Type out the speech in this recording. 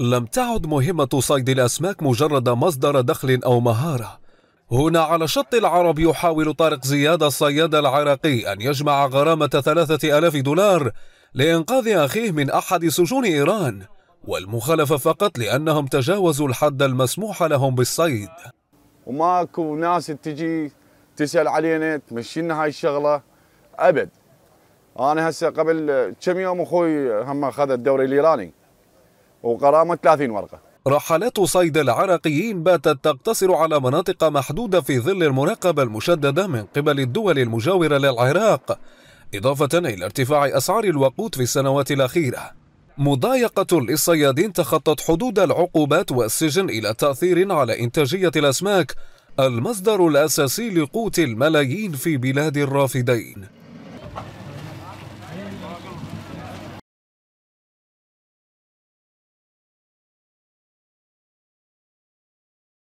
لم تعد مهمة صيد الأسماك مجرد مصدر دخل أو مهارة هنا على شط العرب يحاول طارق زياد الصياد العراقي أن يجمع غرامة ثلاثة ألاف دولار لإنقاذ أخيه من أحد سجون إيران والمخالفة فقط لأنهم تجاوزوا الحد المسموح لهم بالصيد وماكو ناس تجي تسأل علينا تمشينا هاي الشغلة أبد أنا هسه قبل كم يوم أخوي هم أخذ الدوري الإيراني وغرامه 30 ورقه رحلات صيد العراقيين باتت تقتصر على مناطق محدودة في ظل المراقبة المشددة من قبل الدول المجاورة للعراق إضافة إلى ارتفاع أسعار الوقود في السنوات الأخيرة مضايقة للصيادين تخطت حدود العقوبات والسجن إلى تأثير على إنتاجية الأسماك المصدر الأساسي لقوت الملايين في بلاد الرافدين